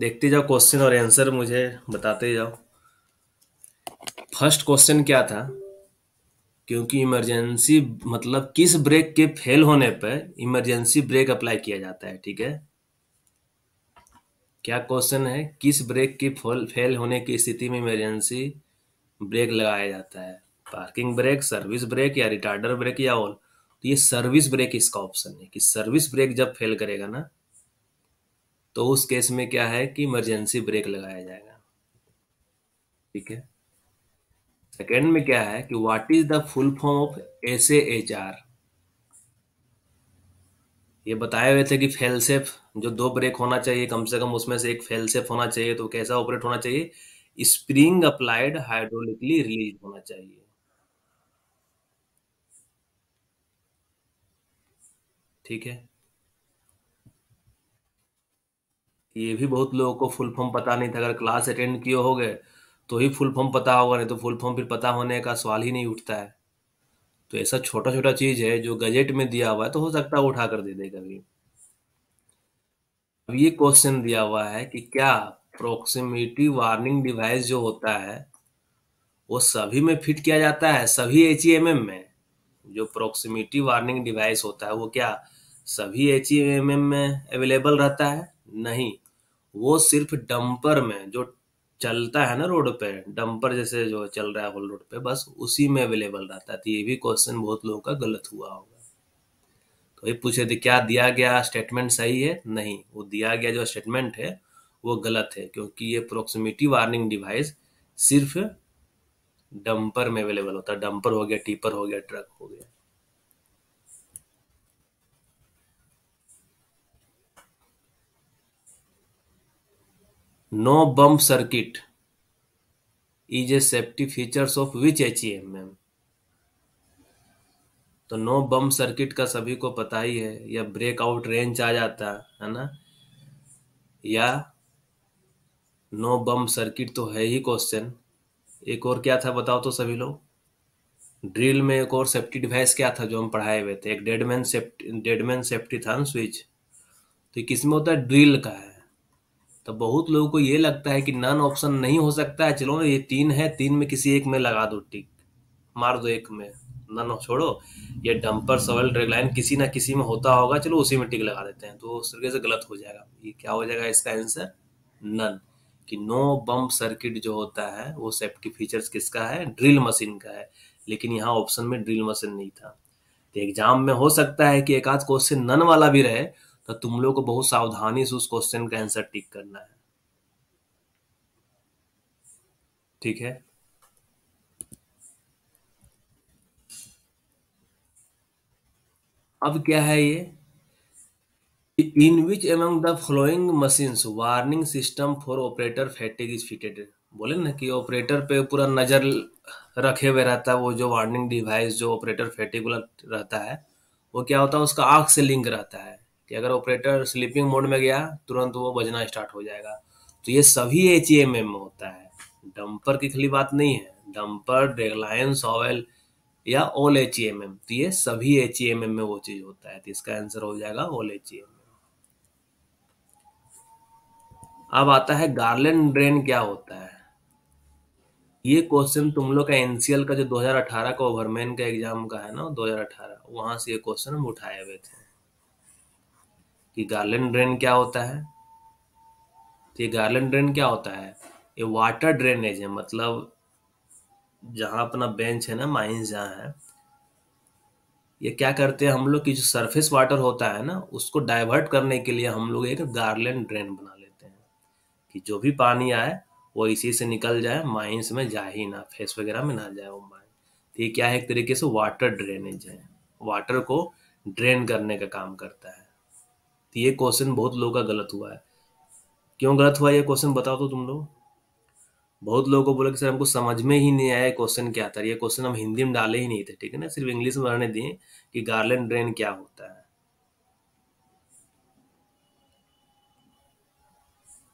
देखते जाओ क्वेश्चन और आंसर मुझे बताते जाओ फर्स्ट क्वेश्चन क्या था क्योंकि इमरजेंसी मतलब किस ब्रेक के फेल होने पर इमरजेंसी ब्रेक अप्लाई किया जाता है ठीक है क्या क्वेश्चन है किस ब्रेक के फेल होने की स्थिति में इमरजेंसी ब्रेक लगाया जाता है पार्किंग ब्रेक सर्विस ब्रेक या रिटार्डर ब्रेक या ऑल तो ये सर्विस ब्रेक इसका ऑप्शन है कि सर्विस ब्रेक जब फेल करेगा ना तो उस केस में क्या है कि इमरजेंसी ब्रेक लगाया जाएगा ठीक है सेकेंड में क्या है कि what is the full form of S H R ये बताए हुए थे कि फेलसेफ जो दो ब्रेक होना चाहिए कम से कम उसमें से एक फेलसेफ होना चाहिए तो कैसा ऑपरेट होना चाहिए स्प्रिंग अप्लाइड हाइड्रोलिकली रिलीज होना चाहिए ठीक है ये भी बहुत लोगों को फुल फॉर्म पता नहीं था अगर क्लास अटेंड किए हो गए तो ही फुल फॉर्म पता होगा नहीं तो फुल फॉर्म फिर पता होने का सवाल ही नहीं उठता है तो ऐसा छोटा छोटा चीज़ है जो गजेट में दिया हुआ है तो हो सकता है उठा कर दे दे कभी अब ये क्वेश्चन दिया हुआ है कि क्या प्रोक्सीमिटी वार्निंग डिवाइस जो होता है वो सभी में फिट किया जाता है सभी एच e में जो प्रोक्सीमिटी वार्निंग डिवाइस होता है वो क्या सभी एच e में अवेलेबल रहता है नहीं वो सिर्फ डंपर में जो चलता है ना रोड पे डंपर जैसे जो चल रहा है होल रोड पे बस उसी में अवेलेबल रहता है तो ये भी क्वेश्चन बहुत लोगों का गलत हुआ होगा तो ये पूछे थे क्या दिया गया स्टेटमेंट सही है नहीं वो दिया गया जो स्टेटमेंट है वो गलत है क्योंकि ये प्रोक्सीमिटी वार्निंग डिवाइस सिर्फ डंपर में अवेलेबल होता है डंपर हो गया टीपर हो गया ट्रक हो गया no is a safety is of which H E M M तो नो बम सर्किट का सभी को पता ही है या ब्रेकआउट रेंज आ जाता है ना या नो बम सर्किट तो है ही क्वेश्चन एक और क्या था बताओ तो सभी लोग ड्रिल में एक और सेफ्टी डिवाइस क्या था जो हम पढ़ाए हुए थे एक डेडमैन सेफ्टी डेडमैन सेफ्टी था ना स्विच तो किसमें होता है ड्रिल का है तो बहुत लोगों को ये लगता है कि नन ऑप्शन नहीं हो सकता है चलो ये तीन है तीन में किसी एक में लगा दो टिक मार दो एक में नन छोड़ो ये डंपर सवल ड्रेगलाइन किसी ना किसी में होता होगा चलो उसी में टिक लगा देते हैं तो उस तरीके से गलत हो जाएगा ये क्या हो जाएगा इसका आंसर नन कि नो बम्प सर्किट जो होता है वो सेफ्टी फीचर्स किसका है ड्रिल मशीन का है लेकिन यहाँ ऑप्शन में ड्रिल मशीन नहीं था तो एग्जाम में हो सकता है कि एक आध क्वेश्चन नन वाला भी रहे तो तुम लोग को बहुत सावधानी से उस क्वेश्चन का आंसर टिक करना है ठीक है अब क्या है ये in which among the following machines warning system for operator fatigue is fitted बोले ना कि ऑपरेटर पे पूरा नज़र रखे हुए रहता है वो जो वार्निंग डिवाइस जो ऑपरेटर फैटिग रहता है वो क्या होता है उसका आंख से लिंक रहता है कि अगर ऑपरेटर स्लीपिंग मोड में गया तुरंत वो बजना स्टार्ट हो जाएगा तो ये सभी एच में e होता है डंपर की खाली बात नहीं है डंपर डेगलाइन सॉवेल या ओल एच e तो ये सभी एच e में वो चीज़ होता है तो इसका आंसर हो जाएगा ओल एच अब आता है गार्लैंड ड्रेन क्या होता है ये क्वेश्चन तुम लोग का एनसीएल का जो 2018 का ओवरमैन का एग्जाम का है ना 2018 वहां से ये क्वेश्चन हम उठाए हुए थे कि गार्लन ड्रेन क्या होता है तो ये गार्लन ड्रेन क्या होता है ये वाटर ड्रेनेज है मतलब जहाँ अपना बेंच है ना माइंस जहाँ है ये क्या करते हैं हम लोग की जो सरफेस वाटर होता है ना उसको डाइवर्ट करने के लिए हम लोग एक गार्लन ड्रेन बना लेते हैं कि जो भी पानी आए वो इसी से निकल जाए माइंस में जाए ही ना फेस वगैरह में ना जाए वो माइन तो ये क्या है एक तरीके से वाटर ड्रेनेज है वाटर को ड्रेन करने का काम करता है तो ये क्वेश्चन बहुत लोगों का गलत हुआ है क्यों गलत हुआ ये क्वेश्चन बताओ तो तुम लोग बहुत लोगों को बोला कि सर हमको समझ में ही नहीं आया क्वेश्चन क्या था ये क्वेश्चन हम हिंदी में डाले ही नहीं थे ठीक है ना सिर्फ इंग्लिश में रहने दिए कि गार्लैंड ड्रेन क्या होता है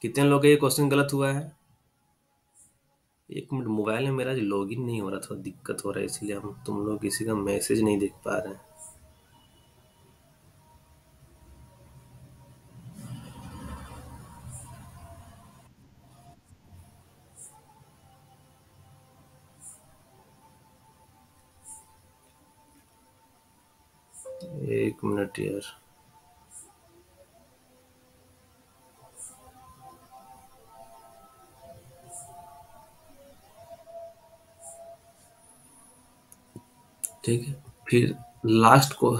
कितने लोग का ये क्वेश्चन गलत हुआ है एक मिनट मोबाइल में मेरा लॉग इन नहीं हो रहा थोड़ा दिक्कत हो रहा है इसलिए हम तुम लोग किसी का मैसेज नहीं देख पा रहे हैं एक मिनट यार ठीक है फिर लास्ट को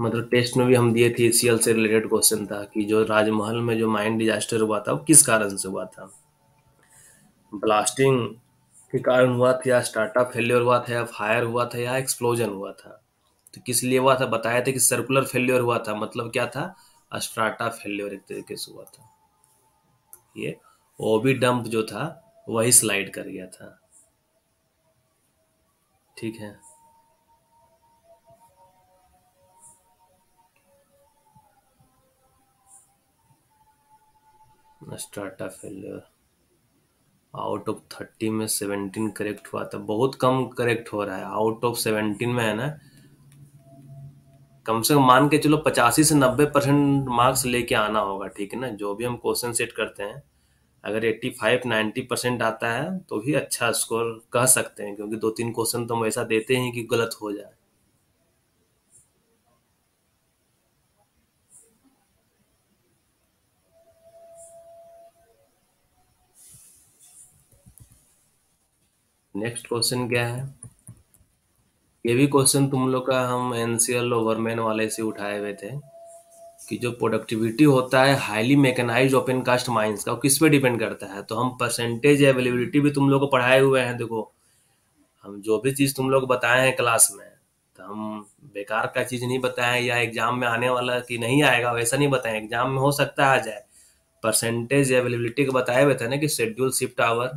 मतलब टेस्ट में भी हम दिए थे सीएल से रिलेटेड क्वेश्चन था कि जो राजमहल में जो माइंड डिजास्टर हुआ था वो किस कारण से हुआ था ब्लास्टिंग के कारण हुआ था या स्टार्टअप फेलियर हुआ था या फायर हुआ था या एक्सप्लोजन हुआ था तो किस लिए हुआ था बताया था कि सर्कुलर फेल्योर हुआ था मतलब क्या था अस्ट्राटा फेल्योर एक तरीके से हुआ था ये ओबी डंप जो था वही स्लाइड कर गया था ठीक है starter failure out of thirty में सेवनटीन करेक्ट हुआ था बहुत कम करेक्ट हो रहा है आउट ऑफ सेवनटीन में है ना कम से कम मान के चलो पचासी से नब्बे परसेंट मार्क्स लेके आना होगा ठीक है ना जो भी हम क्वेश्चन सेट करते हैं अगर एट्टी फाइव नाइन्टी परसेंट आता है तो भी अच्छा स्कोर कह सकते हैं क्योंकि दो तीन क्वेश्चन तो हम ऐसा देते हैं कि गलत हो जाए नेक्स्ट क्वेश्चन क्या है ये भी क्वेश्चन तुम लोग का हम एनसीएल ओवरमैन वाले से उठाए हुए थे कि जो प्रोडक्टिविटी होता है highly mechanised open cast mines का वो किस पे डिपेंड करता है तो हम परसेंटेज अवेलेबिलिटी भी तुम लोग को पढ़ाए हुए हैं देखो हम जो भी चीज़ तुम लोग बताए हैं क्लास में तो हम बेकार का चीज़ नहीं बताएं या एग्जाम में आने वाला कि नहीं आएगा वैसा नहीं बताएं एग्जाम में हो सकता है आ जाए परसेंटेज अवेलेबिलिटी को बताए हुए थे ना कि शेड्यूल शिफ्ट आवर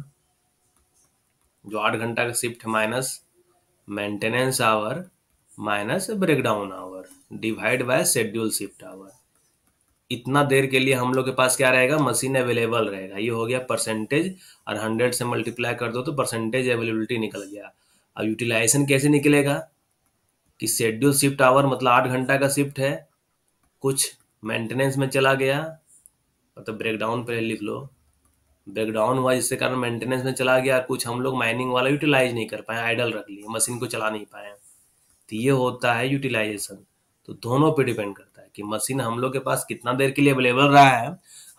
जो आठ घंटा का shift minus maintenance hour minus breakdown hour divide by schedule shift hour इतना देर के लिए हम लोग के पास क्या रहेगा मशीन अवेलेबल रहेगा ये हो गया परसेंटेज और हंड्रेड से मल्टीप्लाई कर दो तो परसेंटेज अवेलेबिलिटी निकल गया अब यूटिलाइजेशन कैसे निकलेगा कि शेड्यूल शिफ्ट आवर मतलब आठ घंटा का शिफ्ट है कुछ मेंटेनेंस में चला गया मतलब ब्रेकडाउन पहले लिख लो बैकडाउन हुआ जिसके कारण मेंटेनेंस में चला गया कुछ हम लोग माइनिंग वाला यूटिलाइज नहीं कर पाए आइडल रख लिए मशीन को चला नहीं पाए तो ये होता है यूटिलाइजेशन तो दोनों पे डिपेंड करता है कि मशीन हम लोग के पास कितना देर के लिए अवेलेबल रहा है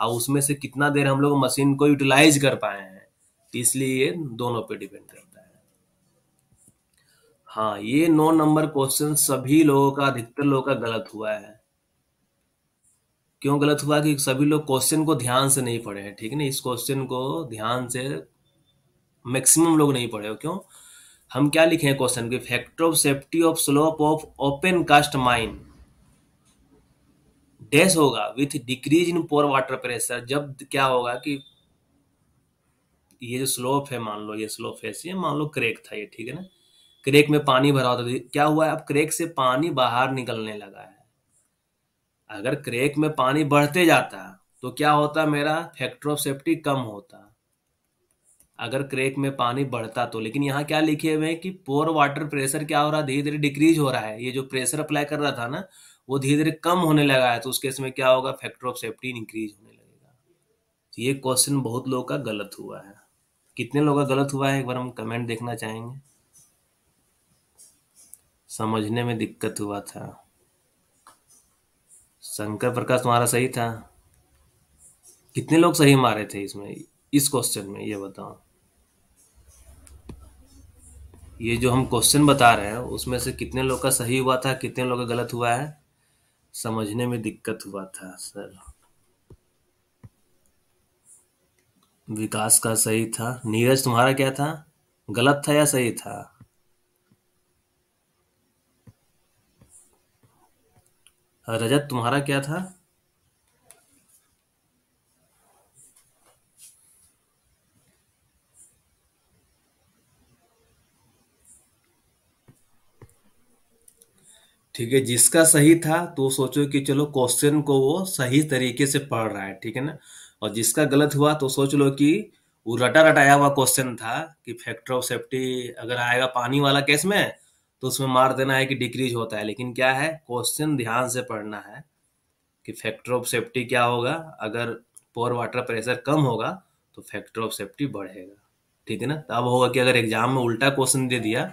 और उसमें से कितना देर हम लोग मशीन को यूटिलाइज कर पाए हैं इसलिए ये दोनों पे डिपेंड करता है हाँ ये नौ नंबर क्वेश्चन सभी लोगों का अधिकतर लोगों का गलत हुआ है क्यों गलत हुआ कि सभी लोग क्वेश्चन को ध्यान से नहीं पढ़े हैं ठीक है ना इस क्वेश्चन को ध्यान से मैक्सिमम लोग नहीं पढ़े हो क्यों हम क्या लिखे हैं क्वेश्चन के factor of safety of slope of open cast mine dash होगा with decrease in pore water pressure जब क्या होगा कि ये जो स्लोप है मान लो ये स्लोप है ये मान लो क्रेक था ये ठीक है ना क्रेक में पानी भरा होता था क्या हुआ है अब क्रेक से पानी बाहर निकलने लगा है अगर क्रेक में पानी बढ़ते जाता तो क्या होता मेरा फैक्टर ऑफ सेफ्टी कम होता अगर क्रेक में पानी बढ़ता तो लेकिन यहाँ क्या लिखे हुए हैं कि पोर वाटर प्रेशर क्या हो रहा है धीरे धीरे डिक्रीज हो रहा है ये जो प्रेशर अप्लाई कर रहा था ना वो धीरे धीरे कम होने लगा है तो उस केस में क्या होगा फैक्टर ऑफ सेफ्टी इंक्रीज होने लगेगा तो ये क्वेश्चन बहुत लोगों का गलत हुआ है कितने लोग का गलत हुआ है एक बार हम कमेंट देखना चाहेंगे समझने में दिक्कत हुआ था शंकर प्रकाश तुम्हारा सही था कितने लोग सही मारे थे इसमें इस क्वेश्चन में ये बताओ ये जो हम क्वेश्चन बता रहे हैं उसमें से कितने लोग का सही हुआ था कितने लोग का गलत हुआ है समझने में दिक्कत हुआ था सर विकास का सही था नीरज तुम्हारा क्या था गलत था या सही था रजत तुम्हारा क्या था ठीक है जिसका सही था तो सोचो कि चलो क्वेश्चन को वो सही तरीके से पढ़ रहा है ठीक है ना और जिसका गलत हुआ तो सोच लो कि वो रटा रटाया हुआ क्वेश्चन था कि फैक्टर ऑफ सेफ्टी अगर आएगा पानी वाला केस में तो उसमें मार देना है कि डिक्रीज होता है लेकिन क्या है क्वेश्चन ध्यान से पढ़ना है कि फैक्टर ऑफ सेफ्टी क्या होगा अगर पोर वाटर प्रेशर कम होगा तो फैक्टर ऑफ सेफ्टी बढ़ेगा ठीक है ना तो अब होगा कि अगर एग्जाम में उल्टा क्वेश्चन दे दिया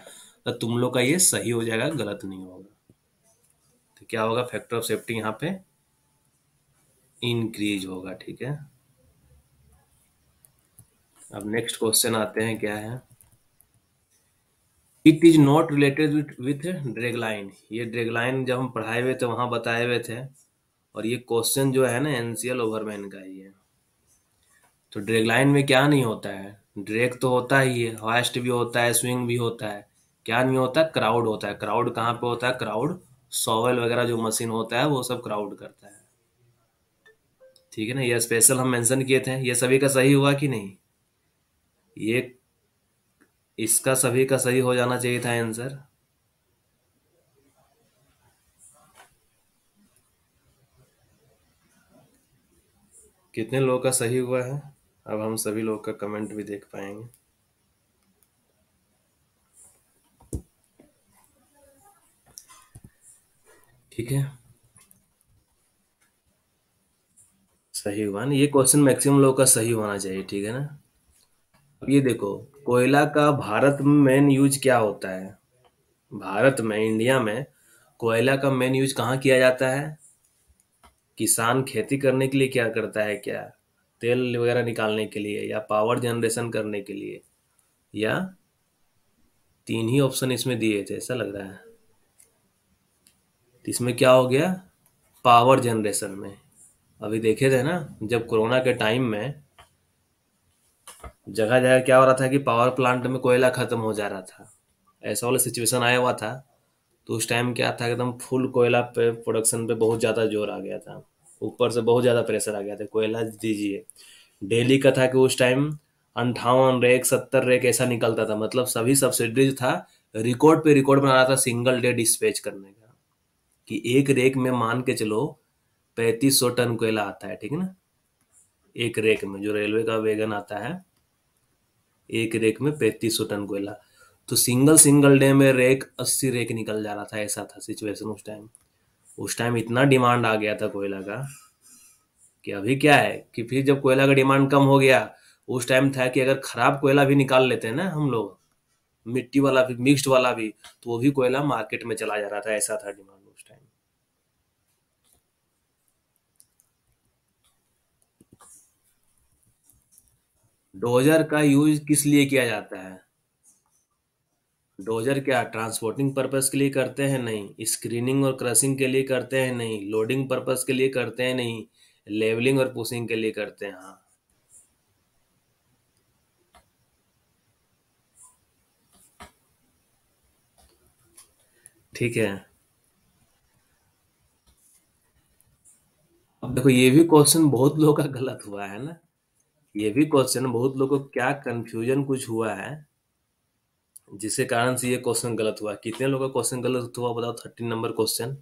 तो तुम लोग का ये सही हो जाएगा गलत नहीं होगा तो क्या होगा फैक्टर ऑफ सेफ्टी यहाँ पे इंक्रीज होगा ठीक है अब नेक्स्ट क्वेश्चन आते हैं क्या है it is not related with with dragline ये ड्रेगलाइन जब हम पढ़ाए हुए थे वहां बताए हुए थे और ये क्वेश्चन जो है ना एनसीएल ओवरमैन का ही है तो ड्रेगलाइन में क्या नहीं होता है ड्रेग तो होता ही है हॉस्ट भी होता है स्विंग भी होता है क्या नहीं होता क्राउड होता है क्राउड कहाँ पे होता है क्राउड सॉवेल वगैरह जो मशीन होता है वो सब क्राउड करता है ठीक है ना ये स्पेशल हम मेंशन किए थे ये सभी का सही हुआ कि नहीं ये इसका सभी का सही हो जाना चाहिए था आंसर कितने लोगों का सही हुआ है अब हम सभी लोग का कमेंट भी देख पाएंगे ठीक है सही हुआ ना ये क्वेश्चन मैक्सिमम लोगों का सही होना चाहिए ठीक है ना अब ये देखो कोयला का भारत में मेन यूज क्या होता है भारत में इंडिया में कोयला का मेन यूज कहाँ किया जाता है किसान खेती करने के लिए क्या करता है क्या तेल वगैरह निकालने के लिए या पावर जनरेशन करने के लिए या तीन ही ऑप्शन इसमें दिए थे ऐसा लग रहा है इसमें क्या हो गया पावर जनरेशन में अभी देखे थे ना जब कोरोना के टाइम में जगह जगह क्या हो रहा था कि पावर प्लांट में कोयला खत्म हो जा रहा था ऐसा वाला सिचुएशन आया हुआ था तो उस टाइम क्या था एकदम फुल कोयला पे प्रोडक्शन पे बहुत ज़्यादा जोर आ गया था ऊपर से बहुत ज़्यादा प्रेशर आ गया था कोयला दीजिए डेली का था कि उस टाइम अंठावन रेक सत्तर रेक ऐसा निकलता था मतलब सभी सब्सिडीज था रिकॉर्ड पे रिकॉर्ड बना रहा था सिंगल डे डिस्पैच करने का कि एक रेक में मान के चलो पैंतीस सौ टन कोयला आता है ठीक है ना एक रेक में जो रेलवे का वेगन आता है एक रेक में पैंतीस सौ टन कोयला तो सिंगल सिंगल डे में रेक अस्सी रेक निकल जा रहा था ऐसा था सिचुएशन उस टाइम उस टाइम इतना डिमांड आ गया था कोयला का कि अभी क्या है कि फिर जब कोयला का डिमांड कम हो गया उस टाइम था कि अगर खराब कोयला भी निकाल लेते हैं ना हम लोग मिट्टी वाला भी मिक्स्ड वाला भी तो वो भी कोयला मार्केट में चला जा रहा था ऐसा था डिमांड डोजर का यूज किस लिए किया जाता है डोजर क्या ट्रांसपोर्टिंग पर्पस के लिए करते हैं नहीं स्क्रीनिंग और क्रशिंग के लिए करते हैं नहीं लोडिंग पर्पस के लिए करते हैं नहीं लेवलिंग और पुशिंग के लिए करते हैं हाँ ठीक है अब देखो ये भी क्वेश्चन बहुत लोगों का गलत हुआ है ना ये भी क्वेश्चन बहुत लोगों को क्या कंफ्यूजन कुछ हुआ है जिसके कारण से ये क्वेश्चन गलत हुआ कितने लोगों का क्वेश्चन गलत हुआ बताओ थर्टीन नंबर क्वेश्चन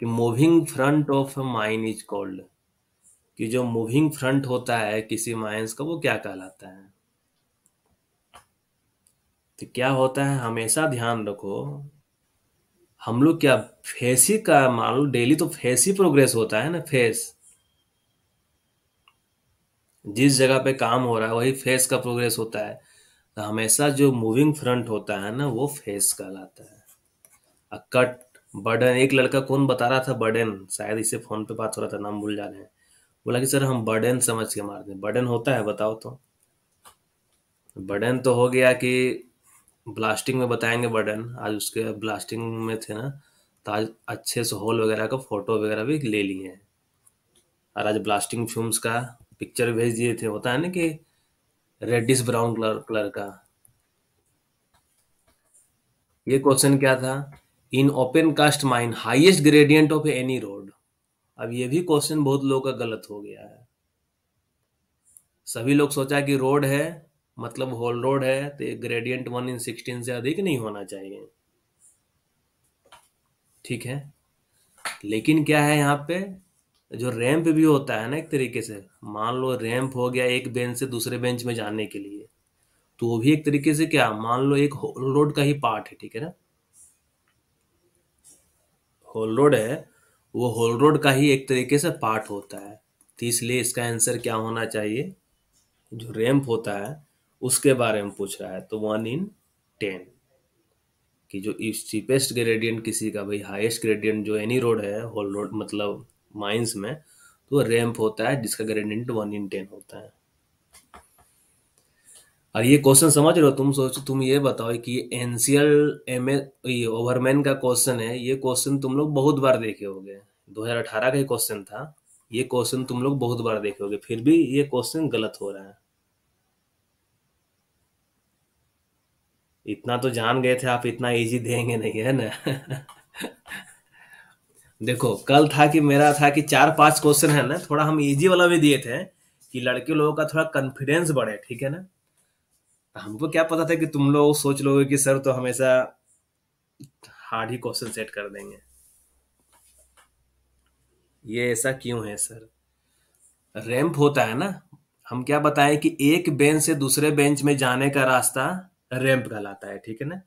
कि moving front of mine is called कि जो मूविंग फ्रंट होता है किसी माइंस का वो क्या कहलाता है तो क्या होता है हमेशा ध्यान रखो हम लोग क्या फेसी का मान लो डेली तो फेसी प्रोग्रेस होता है ना फेस जिस जगह पे काम हो रहा है वही फेस का प्रोग्रेस होता है तो हमेशा जो मूविंग फ्रंट होता है ना वो फेस कहलाता है कट बर्डन एक लड़का कौन बता रहा था बर्डन शायद इसे फोन पे बात हो रहा था नाम भूल जा रहे हैं बोला कि सर हम बर्डन समझ के मारते हैं बर्डन होता है बताओ तो बर्डन तो हो गया कि ब्लास्टिंग में बताएंगे बर्डन आज उसके ब्लास्टिंग में थे ना तो आज अच्छे से हॉल वगैरह का फोटो वगैरह भी ले लिए हैं और आज ब्लास्टिंग फ्यूम्स का पिक्चर भेज दिए थे होता है ना कि रेडिस ब्राउन कलर कलर का ये क्वेश्चन क्या था in open cast mine highest gradient of any road अब ये भी क्वेश्चन बहुत लोगों का गलत हो गया है सभी लोग सोचा कि रोड है मतलब होल रोड है तो ग्रेडियंट वन इन सिक्सटीन से अधिक नहीं होना चाहिए ठीक है लेकिन क्या है यहाँ पे जो रैंप भी होता है ना एक तरीके से मान लो रैंप हो गया एक बेंच से दूसरे बेंच में जाने के लिए तो वो भी एक तरीके से क्या मान लो एक होल रोड का ही पार्ट है ठीक है ना होल रोड है वो होल रोड का ही एक तरीके से पार्ट होता है तो इसलिए इसका आंसर क्या होना चाहिए जो रैंप होता है उसके बारे में पूछ रहा है तो वन इन टेन कि जो चीपेस्ट ग्रेडियंट किसी का भाई हाईएस्ट ग्रेडियंट जो एनी रोड है होल रोड मतलब माइंस में तो रैंप होता है जिसका ग्रेडियंट वन इन टेन होता है और ये क्वेश्चन समझ रहे हो तुम सोचो तुम ये बताओ कि एनसीएल एम ये ओवरमैन का क्वेश्चन है ये क्वेश्चन तुम लोग बहुत बार देखे हो होगे 2018 का ही क्वेश्चन था ये क्वेश्चन तुम लोग बहुत बार देखे होगे फिर भी ये क्वेश्चन गलत हो रहा है इतना तो जान गए थे आप इतना इजी देंगे नहीं है ना देखो कल था कि मेरा था कि चार पांच क्वेश्चन है ना थोड़ा हम इजी वाला भी दिए थे कि लड़के लोगों का थोड़ा कॉन्फिडेंस बढ़े ठीक है ना तो हमको क्या पता था कि तुम लोग सोच लोगे कि सर तो हमेशा हार्ड ही क्वेश्चन सेट कर देंगे ये ऐसा क्यों है सर रैंप होता है ना हम क्या बताएं कि एक बेंच से दूसरे बेंच में जाने का रास्ता रैंप कहलाता है ठीक है ना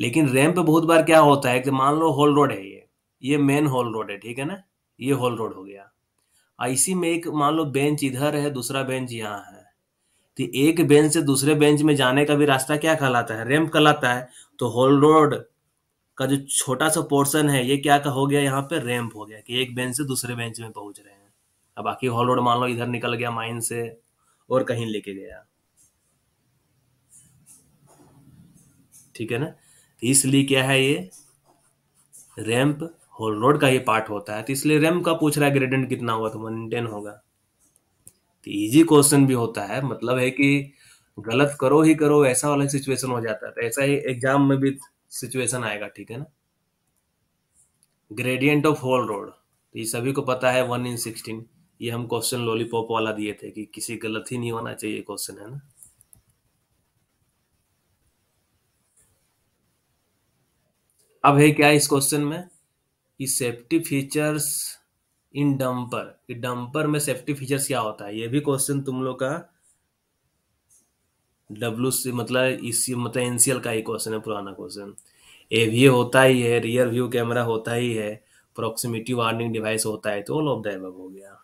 लेकिन रैंप बहुत बार क्या होता है कि मान लो होल रोड है ये ये मेन हॉल रोड है ठीक है ना ये हॉल रोड हो गया इसी में एक मान लो बेंच इधर है दूसरा बेंच यहाँ है तो एक बेंच से दूसरे बेंच में जाने का भी रास्ता क्या कहलाता है रैंप कहलाता है तो हॉल रोड का जो छोटा सा पोर्शन है ये क्या का हो गया यहाँ पे रैम्प हो गया कि एक बेंच से दूसरे बेंच में पहुंच रहे हैं अब बाकी हॉल रोड मान लो इधर निकल गया माइन से और कहीं लेके गया ठीक है ना इसलिए क्या है ये रैम्प होल रोड का ये पार्ट होता है तो इसलिए रेम का पूछ रहा है ग्रेडेंट कितना होगा तो वन टेन होगा तो इजी क्वेश्चन भी होता है मतलब है कि गलत करो ही करो ऐसा वाला सिचुएशन हो जाता है तो ऐसा ही एग्जाम में भी सिचुएशन आएगा ठीक है ना ग्रेडियंट ऑफ होल रोड तो ये सभी को पता है वन इन सिक्सटीन ये हम क्वेश्चन लॉलीपॉप वाला दिए थे कि किसी गलत ही नहीं होना चाहिए क्वेश्चन है ना अब है क्या इस क्वेश्चन में कि safety features in dumper dumper में सेफ्टी फीचर्स क्या होता है ये भी क्वेश्चन तुम लोग का डब्ल्यू सी मतलब इसी e मतलब एनसीएल का ही क्वेश्चन है पुराना क्वेश्चन एवीए होता ही है रियर व्यू कैमरा होता ही है प्रोक्सीमिटी वार्निंग डिवाइस होता है तो ऑल ऑफ द हो गया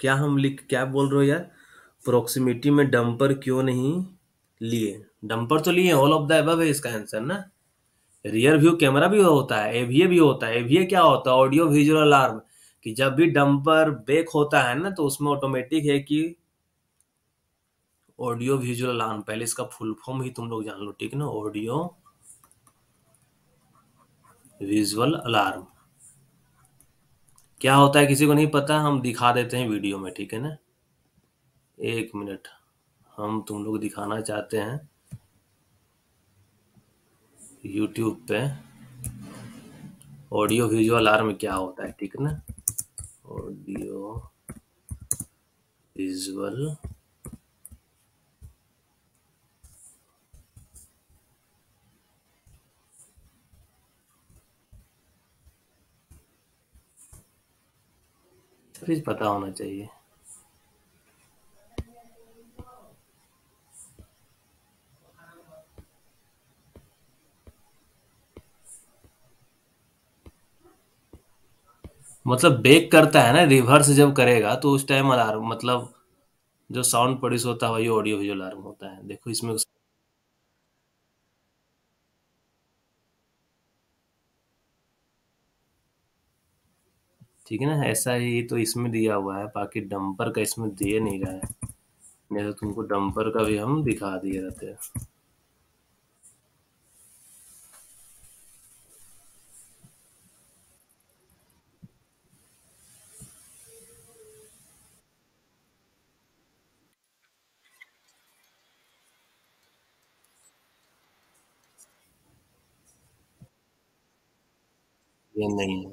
क्या हम लिख क्या बोल रहे हो यार प्रोक्सीमिटी में डंपर क्यों नहीं लिए डंपर तो लिए ऑल ऑफ द एबव है इसका आंसर ना रियर व्यू कैमरा भी होता है एवीए भी होता है एवीए क्या होता है ऑडियो विजुअल अलार्म कि जब भी डंपर ब्रेक होता है ना तो उसमें ऑटोमेटिक है कि ऑडियो विजुअल अलार्म पहले इसका फुल फॉर्म ही तुम लोग जान लो ठीक ना ऑडियो विजुअल अलार्म क्या होता है किसी को नहीं पता हम दिखा देते हैं वीडियो में ठीक है ना एक मिनट हम तुम लोग दिखाना चाहते हैं यूट्यूब पे ऑडियो विजुअल आर्म क्या होता है ठीक ना ऑडियो विजुअल पता होना चाहिए मतलब बेक करता है ना रिवर्स जब करेगा तो उस टाइम अलार्म मतलब जो साउंड प्रोड्यूस होता है वही ऑडियो विजुअल अलार्म होता है देखो इसमें उस... ठीक है ना ऐसा ही तो इसमें दिया हुआ है बाकी डंपर का इसमें दिए नहीं रहा है तो तुमको डंपर का भी हम दिखा दिए रहते हैं नहीं है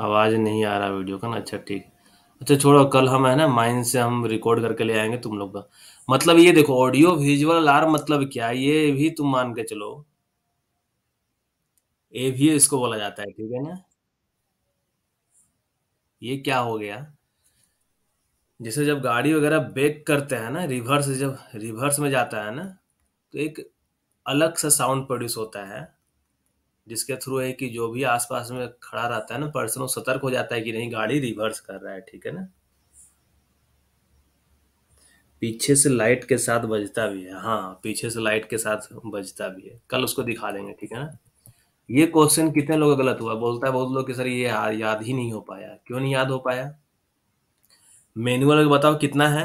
आवाज़ नहीं आ रहा वीडियो का ना अच्छा ठीक अच्छा छोड़ो कल हम है ना माइंड से हम रिकॉर्ड करके ले आएंगे तुम लोग का मतलब ये देखो ऑडियो विजुअल आर मतलब क्या ये भी तुम मान के चलो ये भी इसको बोला जाता है ठीक है ना ये क्या हो गया जैसे जब गाड़ी वगैरह ब्रेक करते हैं ना रिवर्स जब रिवर्स में जाता है ना तो एक अलग सा साउंड प्रोड्यूस होता है जिसके थ्रू है कि जो भी आसपास में खड़ा रहता है ना पर्सन सतर्क हो जाता है कि नहीं गाड़ी रिवर्स कर रहा है ठीक है ना पीछे से लाइट के साथ बजता भी है हाँ पीछे से लाइट के साथ बजता भी है कल उसको दिखा देंगे ठीक है ना ये क्वेश्चन कितने लोग गलत हुआ बोलता है बहुत लोग कि सर ये याद ही नहीं हो पाया क्यों नहीं याद हो पाया मैनुअल बताओ कितना है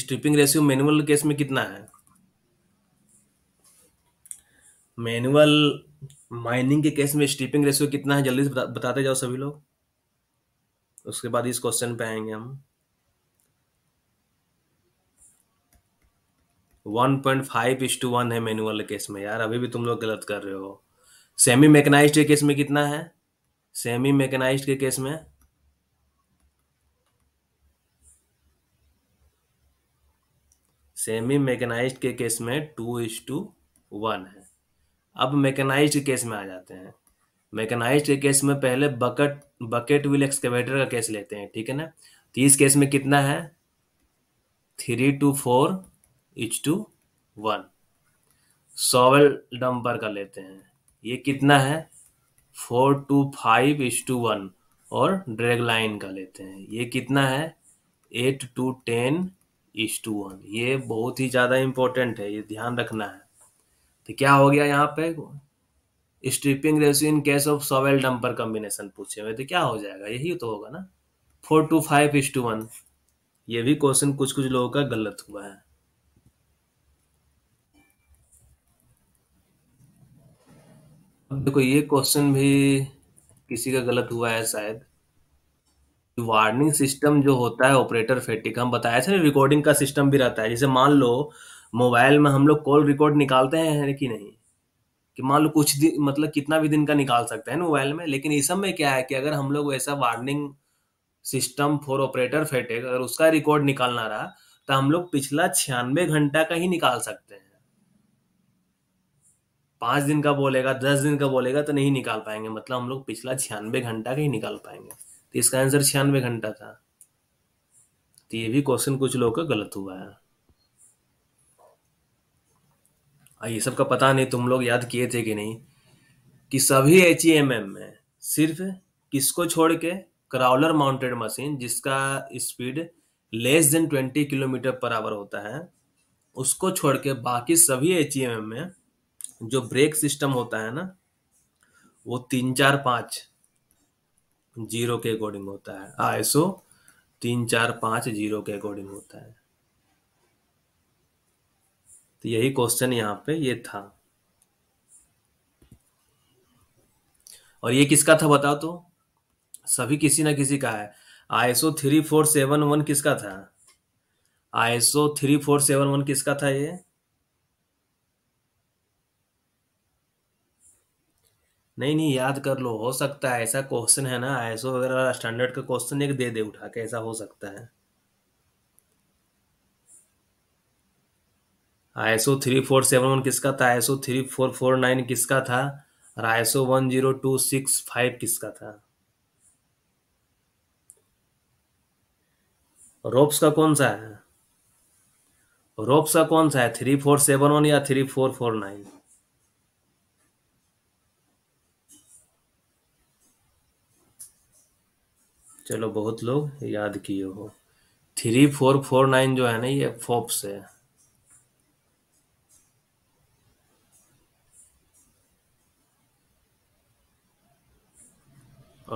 स्ट्रिपिंग रेशियो मैनुअल केस में कितना है मैनुअल माइनिंग के केस में स्ट्रिपिंग रेशियो कितना है जल्दी से बताते जाओ सभी लोग उसके बाद इस क्वेश्चन पे आएंगे हम 1.5 इस टू वन है मैनुअल केस में यार अभी भी तुम लोग गलत कर रहे हो सेमी मैकेनाइज्ड के केस में कितना है सेमी मैकेनाइज्ड के केस में सेमी मैकेनाइज्ड के केस में टू इज टू वन है अब मैकेनाइज्ड के केस में आ जाते हैं मैकेनाइज्ड के केस में पहले बकेट बकेट व्हील एक्सकेवेटर का केस लेते हैं ठीक है ना तो इस केस में कितना है three to four is to one shovel dumper का लेते हैं ये कितना है four to five is to one और ड्रैग लाइन का लेते हैं ये कितना है eight to ten is to one ये बहुत ही ज़्यादा इंपॉर्टेंट है ये ध्यान रखना है तो क्या हो गया यहाँ पे stripping ratio in case of shovel dumper combination पूछे हुए तो क्या हो जाएगा यही तो होगा ना four to five is to one ये भी क्वेश्चन कुछ कुछ लोगों का गलत हुआ है देखो ये क्वेश्चन भी किसी का गलत हुआ है शायद वार्निंग सिस्टम जो होता है ऑपरेटर फेटिक हम बताया थे रिकॉर्डिंग का सिस्टम भी रहता है जैसे मान लो मोबाइल में हम लोग कॉल रिकॉर्ड निकालते हैं कि नहीं कि मान लो कुछ दिन मतलब कितना भी दिन का निकाल सकते हैं मोबाइल में लेकिन इस समय क्या है कि अगर हम लोग ऐसा warning system for operator fatigue अगर उसका रिकॉर्ड निकालना रहा तो हम लोग पिछला छियानवे घंटा का ही निकाल सकते हैं पांच दिन का बोलेगा दस दिन का बोलेगा तो नहीं निकाल पाएंगे मतलब हम लोग पिछला छियानवे घंटा का ही निकाल पाएंगे तो इसका आंसर छियानवे घंटा था तो ये भी क्वेश्चन कुछ लोगों का गलत हुआ है हाँ, ये सब का पता नहीं तुम लोग याद किए थे कि नहीं कि सभी एच में e सिर्फ किसको छोड़ के क्राउलर माउंटेड मशीन जिसका speed less than twenty kilometre per hour होता है उसको छोड़ के बाकी सभी एच में e जो ब्रेक सिस्टम होता है ना वो तीन चार पाँच जीरो के अकॉर्डिंग होता है आईएसओ हाँ, तीन चार पांच जीरो के अकॉर्डिंग होता है तो यही क्वेश्चन यहां पे ये था और ये किसका था बताओ तो सभी किसी ना किसी का है ISO three four seven one किसका था ISO three four seven one किसका था ये नहीं नहीं याद कर लो हो सकता है ऐसा क्वेश्चन है ना आईएसओ वगैरह स्टैंडर्ड का क्वेश्चन एक दे दे उठा के ऐसा हो सकता है I S O three four seven one किसका था I S O three four four nine किसका था और I S O one zero two six five किसका था रोप्स का कौन सा है रोप्स का कौन सा है थ्री फोर सेवन वन या थ्री फोर फोर नाइन चलो बहुत लोग याद किए हो थ्री फोर फोर नाइन जो है ना ये फोप्स है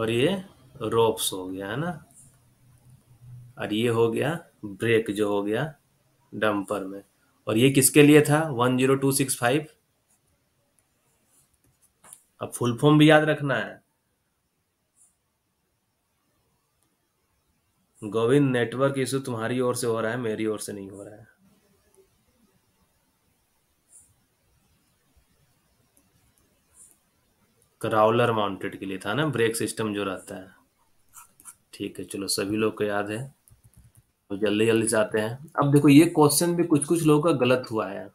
और ये रोप्स हो गया है ना और ये हो गया ब्रेक जो हो गया डंपर में और ये किसके लिए था one zero two six five अब फुल फॉर्म भी याद रखना है गोविंद नेटवर्क इशू तुम्हारी ओर से हो रहा है मेरी ओर से नहीं हो रहा है क्राउलर माउंटेड के लिए था ना ब्रेक सिस्टम जो रहता है ठीक है चलो सभी लोग को याद है तो जल्दी जल्दी जाते हैं अब देखो ये क्वेश्चन भी कुछ कुछ लोगों का गलत हुआ है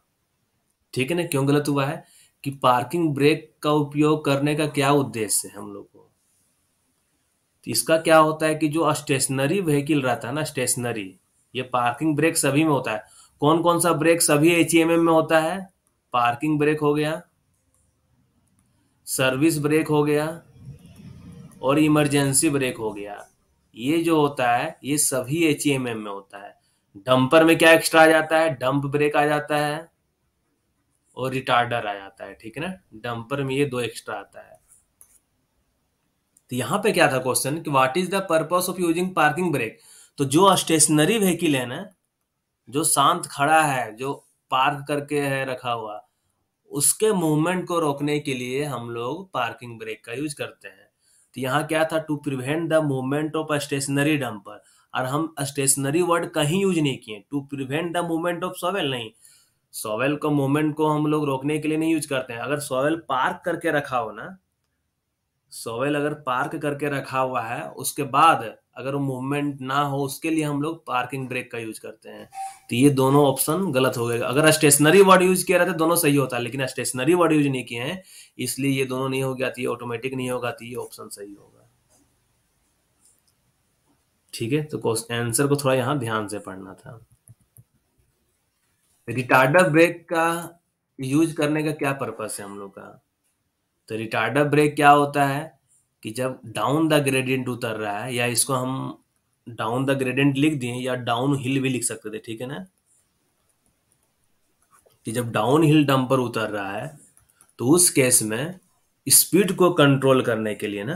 ठीक है ना क्यों गलत हुआ है कि पार्किंग ब्रेक का उपयोग करने का क्या उद्देश्य है हम लोग को तो इसका क्या होता है कि जो स्टेशनरी व्हीकिल रहता है ना स्टेशनरी ये पार्किंग ब्रेक सभी में होता है कौन कौन सा ब्रेक सभी एच e में होता है पार्किंग ब्रेक हो गया सर्विस ब्रेक हो गया और इमरजेंसी ब्रेक हो गया ये जो होता है ये सभी एच e में होता है डंपर में क्या एक्स्ट्रा आ जाता है डंप ब्रेक आ जाता है और रिटार्डर आ जाता है ठीक है ना डंपर में ये दो एक्स्ट्रा आता है तो यहाँ पे क्या था क्वेश्चन कि what is the purpose of using parking brake तो जो स्टेशनरी व्हीकिल है ना जो शांत खड़ा है जो पार्क करके है रखा हुआ उसके मूवमेंट को रोकने के लिए हम लोग पार्किंग ब्रेक का यूज करते हैं तो यहाँ क्या था to prevent the movement of stationary dumper और हम स्टेशनरी वर्ड कहीं यूज नहीं किए to prevent the movement of shovel नहीं सोवेल को मूवमेंट को हम लोग रोकने के लिए नहीं यूज करते हैं अगर सोवेल पार्क करके रखा हो ना सोवेल अगर पार्क करके रखा हुआ है उसके बाद अगर मूवमेंट ना हो उसके लिए हम लोग पार्किंग ब्रेक का यूज करते हैं तो ये दोनों ऑप्शन गलत हो गए अगर स्टेशनरी वर्ड यूज किया रहता दोनों सही होता है लेकिन स्टेशनरी वर्ड यूज नहीं किए हैं इसलिए ये दोनों नहीं हो गया तो ये ऑटोमेटिक नहीं होगा तो ये ऑप्शन सही होगा ठीक है तो आंसर को थोड़ा यहां ध्यान से पढ़ना था रिटार्डर ब्रेक का यूज करने का क्या पर्पस है हम लोग का तो रिटार्डर ब्रेक क्या होता है कि जब डाउन द ग्रेडियंट उतर रहा है या इसको हम डाउन द ग्रेडियंट लिख दिए या डाउन हिल भी लिख सकते थे ठीक है ना कि जब डाउन हिल डंपर उतर रहा है तो उस केस में स्पीड को कंट्रोल करने के लिए ना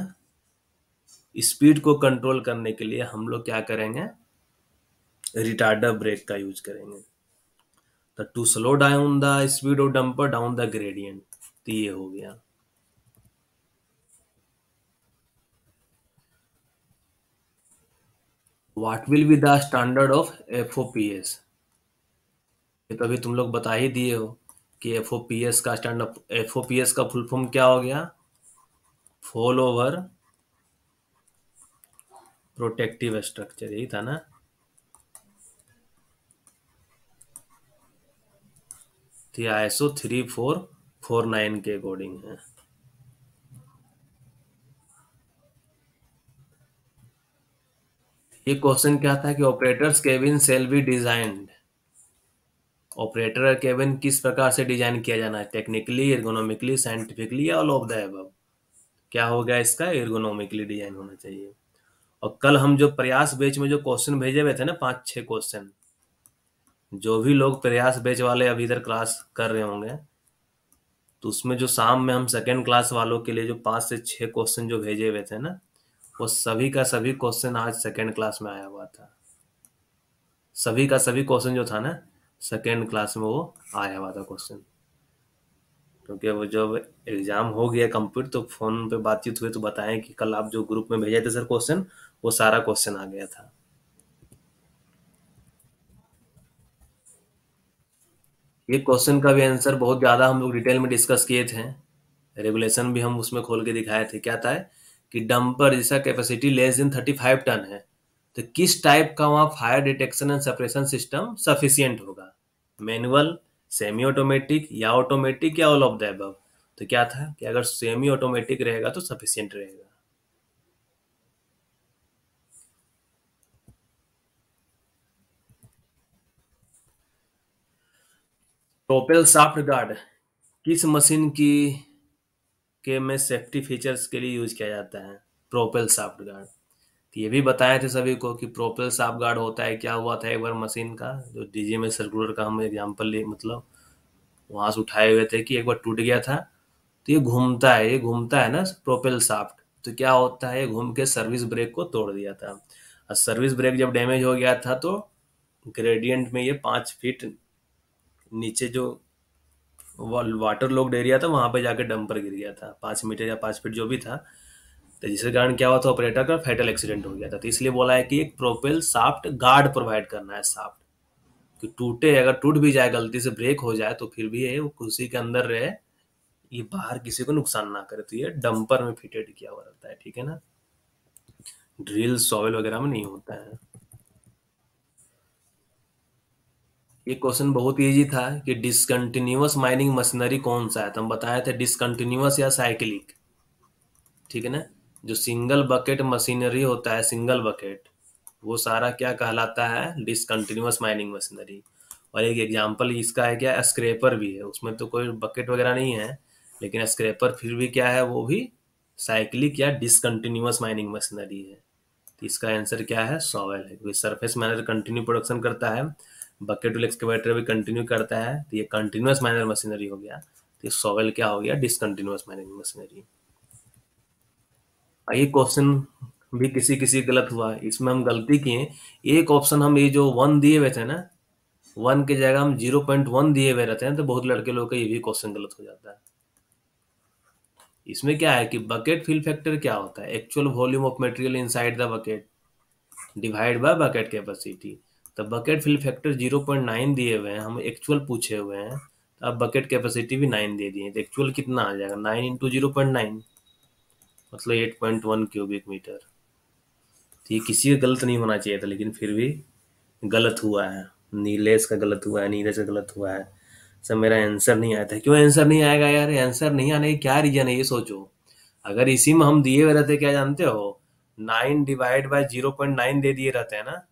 स्पीड को कंट्रोल करने के लिए हम लोग क्या करेंगे रिटार्डर ब्रेक का यूज करेंगे तो to slow down the speed of dumper down the gradient तो ये हो गया what will be the standard of F O P S ये तो अभी तुम लोग बता ही दिए हो कि एफ ओ पी एस का stand F O P S का फुल फॉर्म क्या हो गया फॉल ओवर प्रोटेक्टिव स्ट्रक्चर यही था ना तो ISO three four four nine के अकॉर्डिंग है ये क्वेश्चन क्या था कि operators cabin shall be designed operator cabin किस प्रकार से डिजाइन किया जाना है टेक्निकली इर्गोनॉमिकली साइंटिफिकली या ऑल ऑफ द एबव क्या गया इसका इर्गोनॉमिकली डिजाइन होना चाहिए और कल हम जो प्रयास बेच में जो क्वेश्चन भेजे हुए थे ना पांच छह क्वेश्चन जो भी लोग प्रयास बेच वाले अभी इधर क्लास कर रहे होंगे तो उसमें जो शाम में हम सेकेंड क्लास वालों के लिए जो पांच से छह क्वेश्चन जो भेजे हुए थे ना वो सभी का सभी क्वेश्चन आज सेकेंड क्लास में आया हुआ था सभी का सभी क्वेश्चन जो था ना सेकेंड क्लास में वो आया हुआ था क्वेश्चन क्योंकि वो जब एग्ज़ाम हो गया कंप्लीट तो फ़ोन पे बातचीत हुई तो बताएं कि कल आप जो ग्रुप में भेजे थे सर क्वेश्चन वो सारा क्वेश्चन आ गया था ये क्वेश्चन का भी आंसर बहुत ज़्यादा हम लोग डिटेल में डिस्कस किए थे रेगुलेशन भी हम उसमें खोल के दिखाए थे क्या था है? कि डंपर जिसका कैपेसिटी लेस देन 35 टन है तो किस टाइप का वहाँ fire detection and suppression system sufficient होगा मैनुअल सेमी ऑटोमेटिक या ऑटोमेटिक या ऑल ऑफ द एबव तो क्या था कि अगर सेमी ऑटोमेटिक रहेगा तो सफिशियंट रहेगा प्रोपेल साफ्ट गार्ड किस मशीन की के में सेफ्टी फीचर्स के लिए यूज किया जाता है प्रोपेल साफ्ट गार्ड तो ये भी बताए थे सभी को कि प्रोपेल साफ गार्ड होता है क्या हुआ था एक बार मशीन का जो डीजे में सर्कुलर का हम एग्जाम्पल लिए मतलब वहाँ से उठाए हुए थे कि एक बार टूट गया था तो ये घूमता है ये घूमता है ना प्रोपेल साफ्ट तो क्या होता है घूम के सर्विस ब्रेक को तोड़ दिया था और सर्विस ब्रेक जब डैमेज हो गया था तो ग्रेडियंट में ये पाँच फीट नीचे जो वाटर लॉक्ड एरिया था वहाँ पर जाकर डंपर गिर गया था पाँच मीटर या पाँच फीट जो भी था तो जिसके कारण क्या हुआ था ऑपरेटर का फैटल एक्सीडेंट हो गया था तो इसलिए बोला है कि एक प्रोपेल साफ्ट गार्ड प्रोवाइड करना है साफ्ट कि टूटे अगर टूट भी जाए गलती से ब्रेक हो जाए तो फिर भी ये कुर्सी के अंदर रहे ये बाहर किसी को नुकसान ना करे तो ये डंपर में फिटेड किया हुआ रहता है ठीक है ना ड्रिल सॉवेल वगैरह में नहीं होता है ये क्वेश्चन बहुत ईजी था कि डिसकंटिन्यूअस माइनिंग मशीनरी कौन सा है तो हम बताए थे डिसकंटिन्यूअस या साइकिलिक ठीक है ना जो सिंगल बकेट मशीनरी होता है सिंगल बकेट वो सारा क्या कहलाता है डिसकंटिन्यूअस माइनिंग मशीनरी और एक एग्जाम्पल इसका है क्या स्क्रेपर भी है उसमें तो कोई बकेट वगैरह नहीं है लेकिन स्क्रेपर फिर भी क्या है वो भी साइक्लिक या डिसकंटिन्यूअस माइनिंग मशीनरी है इसका आंसर क्या है सॉवेल है क्योंकि सरफेस माइनर कंटिन्यू प्रोडक्शन करता है बकेट टूल एक्सकेवेटर भी कंटिन्यू करता है तो ये कंटिन्यूस माइनर मशीनरी हो गया तो ये सॉवेल क्या हो गया डिसकंटिन्यूस माइनर मशीनरी ये क्वेश्चन भी किसी किसी गलत हुआ इसमें हम गलती किए एक ऑप्शन हम ये जो वन दिए हुए थे ना वन के जगह हम जीरो पॉइंट वन दिए हुए रहते हैं तो बहुत लड़के लोग का ये भी क्वेश्चन गलत हो जाता है इसमें क्या है कि बकेट फिल फैक्टर क्या होता है actual volume of material inside the bucket divide by bucket capacity तो bucket fill factor zero point nine दिए हुए हैं हम एक्चुअल पूछे हुए हैं तो आप बकेट कैपेसिटी भी नाइन दे दिए तो एक्चुअल कितना आ जाएगा nine into zero point nine मतलब eight point one cubic metre तो ये किसी का गलत नहीं होना चाहिए था लेकिन फिर भी गलत हुआ है नीलेश का गलत हुआ है नीरज का गलत हुआ है सर मेरा आंसर नहीं आया था क्यों आंसर नहीं आएगा यार आंसर नहीं आने की क्या रीजन है ये सोचो अगर इसी में हम दिए हुए रहते क्या जानते हो nine divide by zero point nine दे दिए रहते हैं ना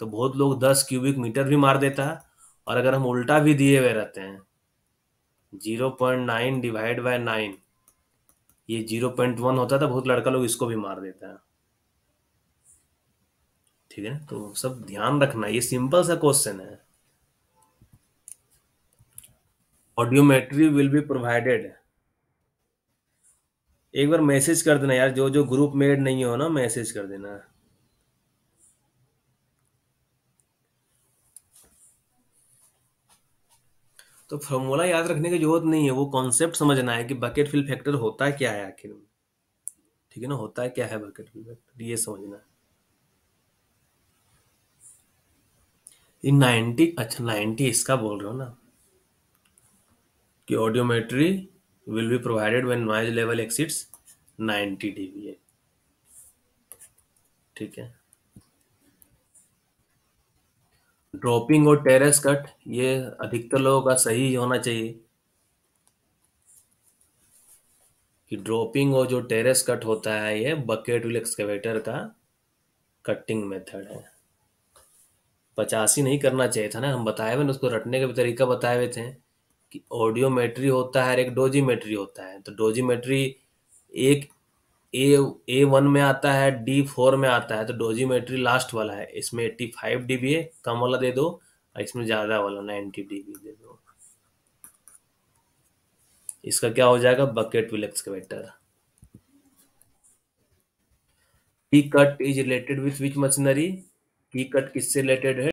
तो बहुत लोग दस क्यूबिक मीटर भी मार देता है और अगर हम उल्टा भी दिए हुए रहते हैं zero point nine divide by nine ये जीरो पॉइंट वन होता था तो बहुत लड़का लोग इसको भी मार देता है ठीक है तो सब ध्यान रखना ये सिंपल सा क्वेश्चन है ऑडियोमेट्री विल बी प्रोवाइडेड एक बार मैसेज कर देना यार जो जो ग्रुप मेड नहीं हो ना मैसेज कर देना तो फॉर्मूला याद रखने की जरूरत नहीं है वो कॉन्सेप्ट समझना है कि बकेट फिल फैक्टर होता क्या है आखिर में ठीक है ना होता है क्या है बकेट फिल फैक्टर ये समझना है ये नाइन्टी अच्छा नाइन्टी इसका बोल रहे हो ना कि audiometry will be provided when noise level exceeds ninety dBA ठीक है ड्रॉपिंग और टेरेस कट ये अधिकतर लोगों का सही होना चाहिए कि ड्रॉपिंग और जो टेरेस कट होता है ये बकेट विल एक्सकेवेटर का कटिंग मेथड है पचासी नहीं करना चाहिए था ना हम बताए हुए ना उसको रटने का भी तरीका बताए हुए थे कि ऑडियोमेट्री होता है और एक डोजीमेट्री होता है तो डोजीमेट्री एक ए ए वन में आता है डी फोर में आता है तो डोजीमेट्री लास्ट वाला है इसमें eighty five D B A कम वाला दे दो और इसमें ज़्यादा वाला नाइनटी डी बी दे दो इसका क्या हो जाएगा bucket wheel excavator P cut is related with which machinery P cut किससे रिलेटेड है